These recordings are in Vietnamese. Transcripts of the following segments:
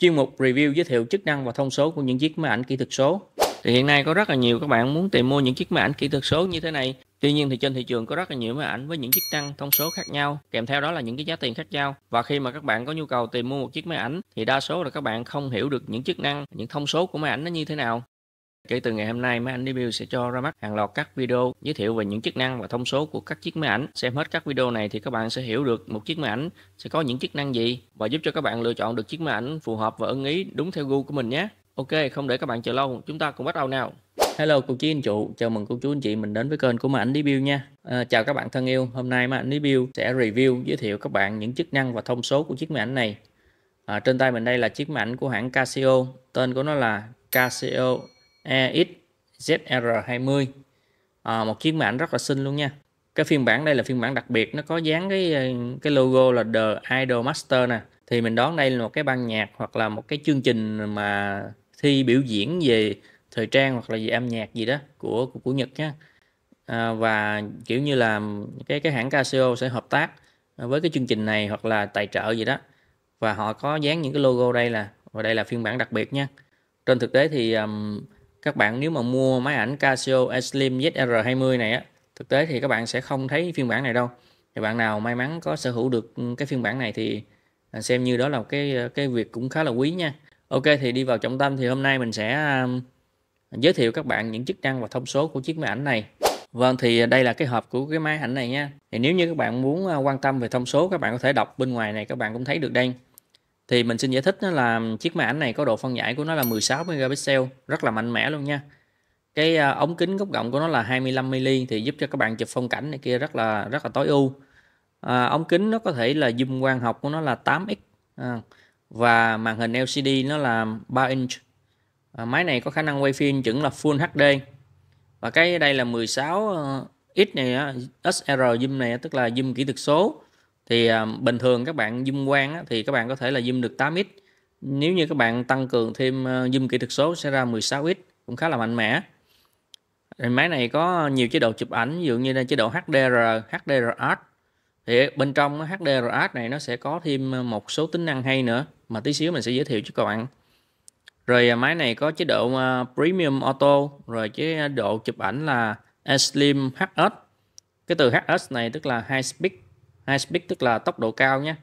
chuyên mục review giới thiệu chức năng và thông số của những chiếc máy ảnh kỹ thuật số thì hiện nay có rất là nhiều các bạn muốn tìm mua những chiếc máy ảnh kỹ thuật số như thế này tuy nhiên thì trên thị trường có rất là nhiều máy ảnh với những chức năng thông số khác nhau kèm theo đó là những cái giá tiền khác nhau và khi mà các bạn có nhu cầu tìm mua một chiếc máy ảnh thì đa số là các bạn không hiểu được những chức năng những thông số của máy ảnh nó như thế nào Kể từ ngày hôm nay, máy ảnh review sẽ cho ra mắt hàng loạt các video giới thiệu về những chức năng và thông số của các chiếc máy ảnh. Xem hết các video này thì các bạn sẽ hiểu được một chiếc máy ảnh sẽ có những chức năng gì và giúp cho các bạn lựa chọn được chiếc máy ảnh phù hợp và ưng ý đúng theo gu của mình nhé. Ok, không để các bạn chờ lâu, chúng ta cùng bắt đầu nào. Hello cô chú anh chị, chào mừng cô chú anh chị mình đến với kênh của Máy ảnh Review nha. À, chào các bạn thân yêu, hôm nay Máy ảnh Review sẽ review giới thiệu các bạn những chức năng và thông số của chiếc máy ảnh này. À, trên tay mình đây là chiếc máy ảnh của hãng Casio, tên của nó là Casio EXZR20 à, ờ, một chiếc máy rất là xinh luôn nha cái phiên bản đây là phiên bản đặc biệt nó có dán cái ờ, cái logo là The Idol Master nè thì mình đoán đây là một cái ban nhạc hoặc là một cái chương trình mà thi biểu diễn về thời trang hoặc là về âm nhạc gì đó của của, của Nhật nhé à, ờ, và kiểu như là cái cái hãng Casio sẽ hợp tác với cái chương trình này hoặc là tài trợ gì đó và họ có dán những cái logo đây là và đây là phiên bản đặc biệt nha trên thực tế thì um, các bạn nếu mà mua máy ảnh Casio Slim ZR20 này á thực tế thì các bạn sẽ không thấy phiên bản này đâu thì bạn nào may mắn có sở hữu được cái phiên bản này thì à, xem như đó là cái à, cái việc cũng khá là quý nha Ok thì đi vào trọng tâm thì hôm nay mình sẽ giới thiệu các bạn những chức năng và thông số của chiếc máy ảnh này Vâng thì đây là cái hộp của cái máy ảnh này nha Thì nếu như các bạn muốn à, quan tâm về thông số các bạn có thể đọc bên ngoài này các bạn cũng thấy được đây thì mình xin giải thích là chiếc máy ảnh này có độ phân giải của nó là 16 megapixel rất là mạnh mẽ luôn nha cái à, ống kính góc rộng của nó là 25 mm thì giúp cho các bạn chụp phong cảnh này kia rất là rất là tối ưu à, ống kính nó có thể là zoom quang học của nó là 8x à, và màn hình LCD nó là 3 inch à, máy này có khả năng quay phim chuẩn là Full HD và cái đây là 16 à, x này SR zoom này tức là zoom kỹ thuật số thì à, bình thường các bạn zoom quang thì các bạn có thể là zoom được 8x nếu như các bạn tăng cường thêm à, zoom kỹ thuật số sẽ ra 16x cũng khá là mạnh mẽ thì máy này có nhiều chế độ chụp ảnh ví dụ như là chế độ HDR HDR Art thì bên trong HDR Art này nó sẽ có thêm một số tính năng hay nữa mà tí xíu mình sẽ giới thiệu cho các bạn rồi à, máy này có chế độ Premium Auto rồi chế độ chụp ảnh là Slim HS cái từ HS này tức là High Speed high speed tức là tốc độ cao nhé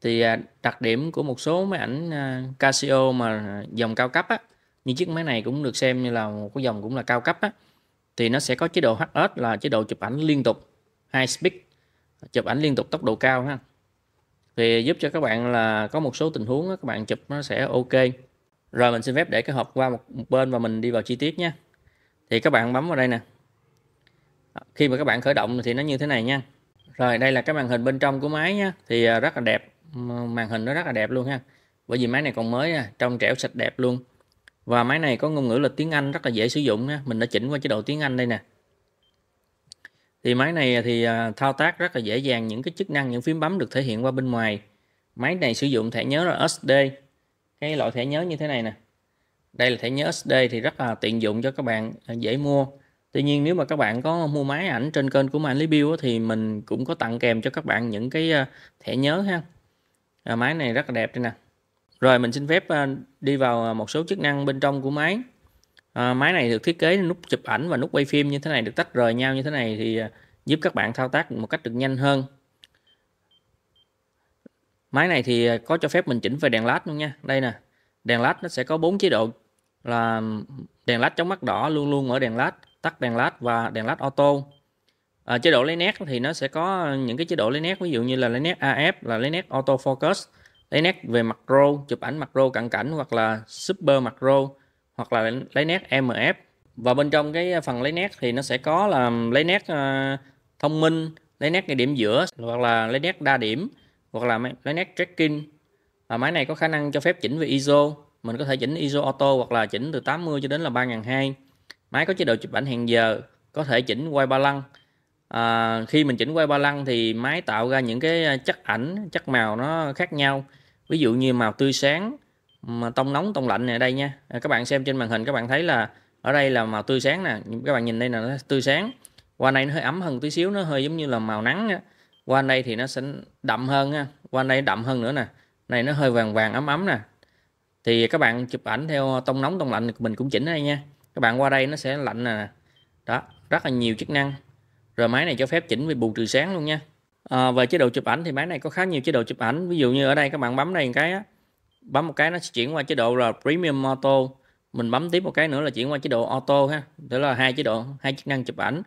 thì à, đặc điểm của một số máy ảnh à, Casio mà dòng cao cấp á như chiếc máy này cũng được xem như là một cái dòng cũng là cao cấp á thì nó sẽ có chế độ HS là chế độ chụp ảnh liên tục high speed chụp ảnh liên tục tốc độ cao ha thì giúp cho các bạn là có một số tình huống đó, các bạn chụp nó sẽ ok rồi mình xin phép để cái hộp qua một bên và mình đi vào chi tiết nhé thì các bạn bấm vào đây nè khi mà các bạn khởi động thì nó như thế này nha rồi đây là cái màn hình bên trong của máy nhá thì à, rất là đẹp màn hình nó rất là đẹp luôn ha bởi vì máy này còn mới nha trong trẻo sạch đẹp luôn và máy này có ngôn ngữ là tiếng Anh rất là dễ sử dụng ha mình đã chỉnh qua chế độ tiếng Anh đây nè thì máy này à, thì à, thao tác rất là dễ dàng những cái chức năng những phím bấm được thể hiện qua bên ngoài máy này sử dụng thẻ nhớ là SD cái loại thẻ nhớ như thế này nè đây là thẻ nhớ SD thì rất là tiện dụng cho các bạn dễ mua tuy nhiên nếu mà các bạn có mua máy ảnh trên kênh của Mạnh Lý Bill thì mình cũng có tặng kèm cho các bạn những cái ờ, thẻ nhớ ha à, máy này rất là đẹp đây nè rồi mình xin phép ờ, đi vào ờ, một số chức năng bên trong của máy máy này được thiết kế nút chụp ảnh và nút quay phim như thế này được tách rời nhau như thế này thì giúp các bạn thao tác một cách được nhanh hơn máy này thì có cho phép mình chỉnh về đèn led luôn nha đây nè đèn led nó sẽ có bốn chế độ là đèn led chống mắt đỏ luôn luôn ở đèn led tắt đèn led và đèn led auto à, chế độ lấy nét thì nó sẽ có những cái chế độ lấy nét ví dụ như là lấy nét AF là lấy nét auto focus lấy nét về macro chụp ảnh macro cận cảnh hoặc là super macro hoặc là lấy nét MF và bên trong cái phần lấy nét thì nó sẽ có là lấy nét uh, thông minh lấy nét ngay điểm giữa hoặc là lấy nét đa điểm hoặc là lấy nét tracking và máy này có khả năng cho phép chỉnh về ISO mình có thể chỉnh ISO auto hoặc là chỉnh từ 80 cho đến là 3200 máy có chế độ chụp ảnh hẹn giờ có thể chỉnh quay ba lăng à, khi mình chỉnh quay ba lăng thì máy tạo ra những cái à, chất ảnh chất màu nó khác nhau ví dụ như màu tươi sáng mà tông nóng tông lạnh này đây nha à, các bạn xem trên màn hình các bạn thấy là ở đây là màu tươi sáng nè các bạn nhìn đây là nó tươi sáng qua này nó hơi ấm hơn tí xíu nó hơi giống như là màu nắng á. qua đây thì nó sẽ đậm hơn á. qua đây đậm hơn nữa nè này nó hơi vàng vàng ấm ấm nè thì các bạn chụp ảnh theo tông nóng tông lạnh mình cũng chỉnh đây nha các bạn qua đây nó sẽ lạnh nè đó rất là nhiều chức năng rồi máy này cho phép chỉnh về bù trừ sáng luôn nha à, về chế độ chụp ảnh thì máy này có khá nhiều chế độ chụp ảnh ví dụ như ở đây các bạn bấm đây một cái á, bấm một cái nó sẽ chuyển qua chế độ là premium auto mình bấm tiếp một cái nữa là chuyển qua chế độ auto ha đó là hai chế độ hai chức năng chụp ảnh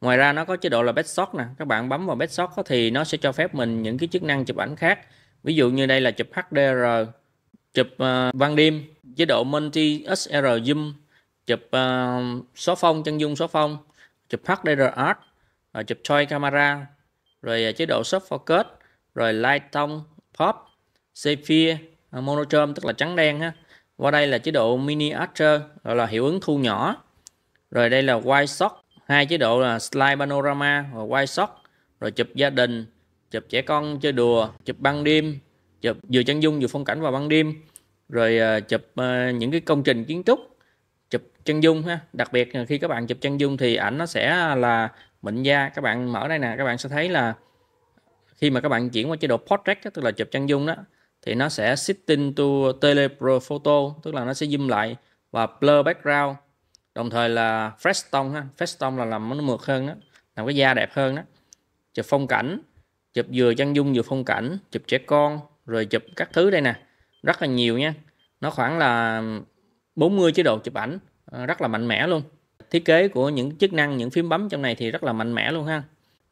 ngoài ra nó có chế độ là best shot nè các bạn bấm vào best shot thì nó sẽ cho phép mình những cái chức năng chụp ảnh khác ví dụ như đây là chụp HDR chụp uh, ban đêm chế độ multi SR zoom chụp uh, ờ, số phông chân dung số phông chụp HDR rồi ờ, chụp toy camera rồi ờ, chế độ soft focus rồi light tone pop sepia monochrome tức là trắng đen ha qua đây là chế độ mini aperture gọi là hiệu ứng thu nhỏ rồi đây là wide shot hai chế độ là slide panorama và wide shot rồi chụp gia đình chụp trẻ con chơi đùa chụp ban đêm chụp vừa chân dung vừa phong cảnh vào ban đêm rồi chụp những cái công trình kiến trúc chân dung ha đặc biệt là khi các bạn chụp chân dung thì ảnh nó sẽ là mịn da các bạn mở đây nè các bạn sẽ thấy là khi mà các bạn chuyển qua chế độ portrait đó, tức là chụp chân dung đó thì nó sẽ shifting to telepro photo tức là nó sẽ zoom lại và blur background đồng thời là fresh tone ha fresh tone là làm nó mượt hơn đó làm cái da đẹp hơn đó chụp phong cảnh chụp vừa chân dung vừa phong cảnh chụp trẻ con rồi chụp các thứ đây nè rất là nhiều nha nó khoảng là 40 chế độ chụp ảnh Ờ, rất là mạnh mẽ luôn thiết kế của những chức năng những phím bấm trong này thì rất là mạnh mẽ luôn ha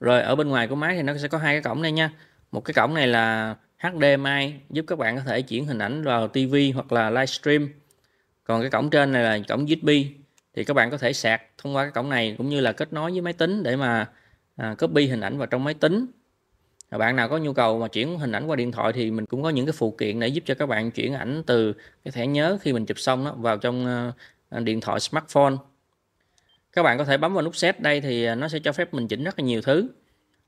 rồi ở bên ngoài của máy thì nó sẽ có hai cái cổng đây nha một cái cổng này là HDMI giúp các bạn có thể chuyển hình ảnh vào TV hoặc là livestream còn cái cổng trên này là cổng USB thì các bạn có thể sạc thông qua cái cổng này cũng như là kết nối với máy tính để mà à, copy hình ảnh vào trong máy tính bạn nào có nhu cầu mà chuyển hình ảnh qua điện thoại thì mình cũng có những cái phụ kiện để giúp cho các bạn chuyển ảnh từ cái thẻ nhớ khi mình chụp xong đó vào trong ờ, À, điện thoại smartphone các bạn có thể bấm vào nút set đây thì à, nó sẽ cho phép mình chỉnh rất là nhiều thứ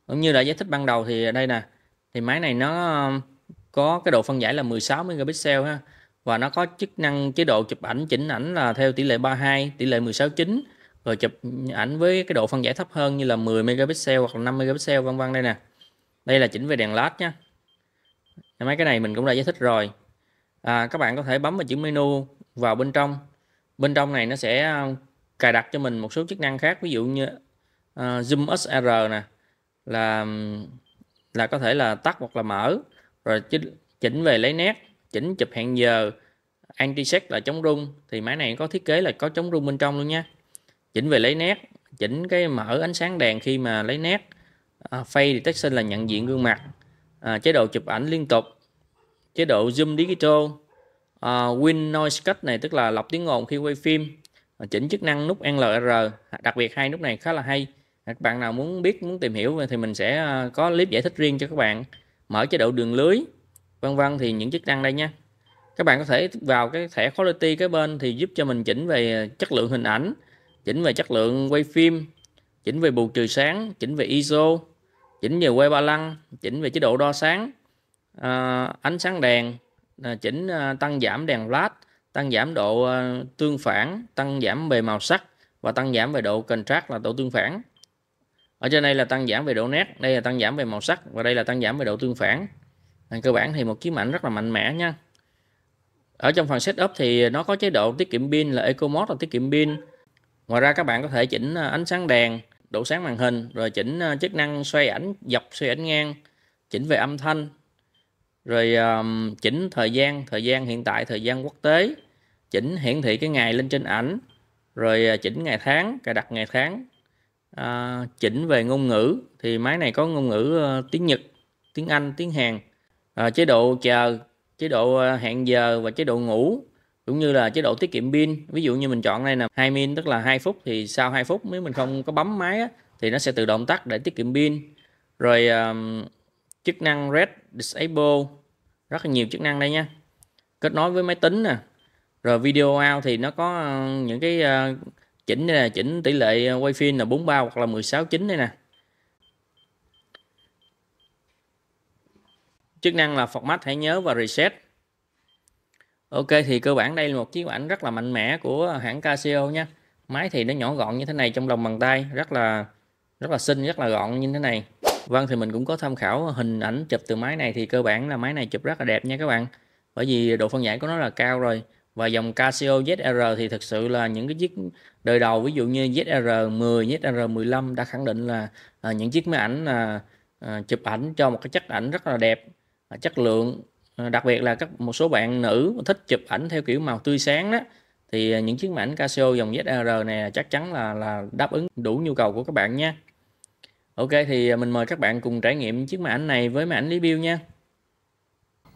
cũng như đã giải thích ban đầu thì à, đây nè thì máy này nó um, có cái độ phân giải là 16 megapixel ha và nó có chức năng chế độ chụp ảnh chỉnh ảnh là theo tỷ lệ 32 tỷ lệ 16 9 rồi chụp ảnh với cái độ phân giải thấp hơn như là 10 megapixel hoặc là 5 megapixel vân vân đây nè đây là chỉnh về đèn led nha mấy cái này mình cũng đã giải thích rồi à, các bạn có thể bấm vào chữ menu vào bên trong bên trong này nó sẽ ờ, cài đặt cho mình một số chức năng khác ví dụ như uh, zoom SR nè là là có thể là tắt hoặc là mở rồi chỉnh chỉnh về lấy nét chỉnh chụp hẹn giờ anti set là chống rung thì máy này có thiết kế là có chống rung bên trong luôn nha chỉnh về lấy nét chỉnh cái mở ánh sáng đèn khi mà lấy nét à, ờ, face detection là nhận diện gương mặt à, chế độ chụp ảnh liên tục chế độ zoom digital uh, Win Noise Cut này tức là lọc tiếng ồn khi quay phim ờ, chỉnh chức năng nút NLR đặc biệt hai nút này khá là hay các bạn nào muốn biết muốn tìm hiểu thì mình sẽ ờ, có clip giải thích riêng cho các bạn mở chế độ đường lưới vân vân thì những chức năng đây nha các bạn có thể vào cái thẻ quality cái bên thì giúp cho mình chỉnh về chất lượng hình ảnh chỉnh về chất lượng quay phim chỉnh về bù trừ sáng chỉnh về ISO chỉnh về quay ba lăng chỉnh về chế độ đo sáng ánh sáng đèn Ờ, chỉnh ờ, tăng giảm đèn flash, tăng giảm độ ờ, tương phản, tăng giảm về màu sắc và tăng giảm về độ contrast là độ tương phản. Ở trên đây là tăng giảm về độ nét, đây là tăng giảm về màu sắc và đây là tăng giảm về độ tương phản. À, cơ bản thì một chiếc ảnh rất là mạnh mẽ nha. Ở trong phần setup thì nó có chế độ tiết kiệm pin là Eco Mode là tiết kiệm pin. Ngoài ra các bạn có thể chỉnh ánh sáng đèn, độ sáng màn hình, rồi chỉnh chức năng xoay ảnh dọc, xoay ảnh ngang, chỉnh về âm thanh, rồi um, chỉnh thời gian thời gian hiện tại thời gian quốc tế chỉnh hiển thị cái ngày lên trên ảnh rồi ờ, chỉnh ngày tháng cài đặt ngày tháng à, chỉnh về ngôn ngữ thì máy này có ngôn ngữ ờ, tiếng Nhật tiếng Anh tiếng Hàn à, chế độ chờ chế độ hẹn giờ và chế độ ngủ cũng như là chế độ tiết kiệm pin ví dụ như mình chọn đây là 2 min tức là 2 phút thì sau 2 phút nếu mình không có bấm máy á, thì nó sẽ tự động tắt để tiết kiệm pin rồi um, chức năng Red Disable rất là nhiều chức năng đây nha kết nối với máy tính nè rồi video out thì nó có ờ, những cái ờ, chỉnh là chỉnh tỷ lệ quay ờ, phim là 43 hoặc là 16 9 đây nè chức năng là format hãy nhớ và reset Ok thì cơ bản đây là một chiếc ảnh rất là mạnh mẽ của hãng Casio nha máy thì nó nhỏ gọn như thế này trong lòng bàn tay rất là rất là xinh rất là gọn như thế này Vâng thì mình cũng có tham khảo hình ảnh chụp từ máy này thì cơ bản là máy này chụp rất là đẹp nha các bạn. Bởi vì độ phân giải của nó là cao rồi. Và dòng Casio ZR thì thực sự là những cái chiếc đời đầu ví dụ như ZR10, ZR15 đã khẳng định là à, những chiếc máy ảnh là à, chụp ảnh cho một cái chất ảnh rất là đẹp, à, chất lượng. À, đặc biệt là các một số bạn nữ thích chụp ảnh theo kiểu màu tươi sáng đó thì à, những chiếc máy ảnh Casio dòng ZR này chắc chắn là là đáp ứng đủ nhu cầu của các bạn nha. Ok thì à, mình mời các bạn cùng trải nghiệm chiếc máy ảnh này với máy ảnh Lý Biêu nha.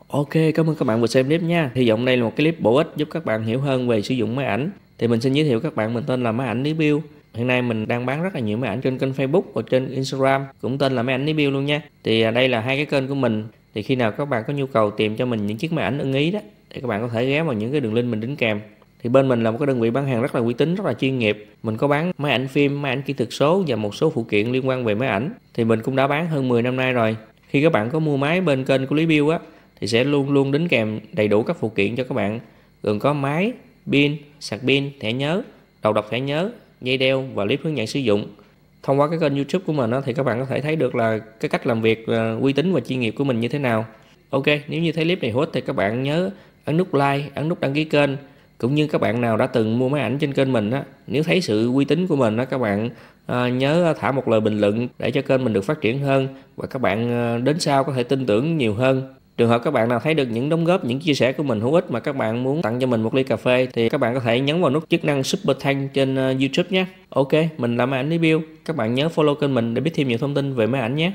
Ok, cảm ơn các bạn vừa xem clip nha. Hy vọng đây là một cái clip bổ ích giúp các bạn hiểu hơn về sử dụng máy ảnh. Thì mình xin giới thiệu các bạn mình tên là máy ảnh Lý Biêu. Hiện nay mình đang bán rất là nhiều máy ảnh trên kênh Facebook và trên Instagram cũng tên là máy ảnh Lý Biêu luôn nha. Thì à, đây là hai cái kênh của mình. Thì khi nào các bạn có nhu cầu tìm cho mình những chiếc máy ảnh ưng ý đó thì các bạn có thể ghé vào những cái đường link mình đính kèm thì bên mình là một cái đơn vị bán hàng rất là uy tín rất là chuyên nghiệp mình có bán máy ảnh phim máy ảnh kỹ thuật số và một số phụ kiện liên quan về máy ảnh thì mình cũng đã bán hơn 10 năm nay rồi khi các bạn có mua máy bên kênh của Lý Biêu á thì sẽ luôn luôn đính kèm đầy đủ các phụ kiện cho các bạn gồm có máy pin sạc pin thẻ nhớ đầu đọc thẻ nhớ dây đeo và clip hướng dẫn sử dụng thông qua cái kênh youtube của mình đó, thì các bạn có thể thấy được là cái cách làm việc à, uy tín và chuyên nghiệp của mình như thế nào ok nếu như thấy clip này hữu ích thì các bạn nhớ ấn nút like ấn nút đăng ký kênh cũng như các bạn nào đã từng mua máy ảnh trên kênh mình á nếu thấy sự uy tín của mình á các bạn à, nhớ thả một lời bình luận để cho kênh mình được phát triển hơn và các bạn ờ, đến sau có thể tin tưởng nhiều hơn trường hợp các bạn nào thấy được những đóng góp những chia sẻ của mình hữu ích mà các bạn muốn tặng cho mình một ly cà phê thì các bạn có thể nhấn vào nút chức năng super thanh trên ờ, youtube nhé ok mình là máy ảnh review các bạn nhớ follow kênh mình để biết thêm nhiều thông tin về máy ảnh nhé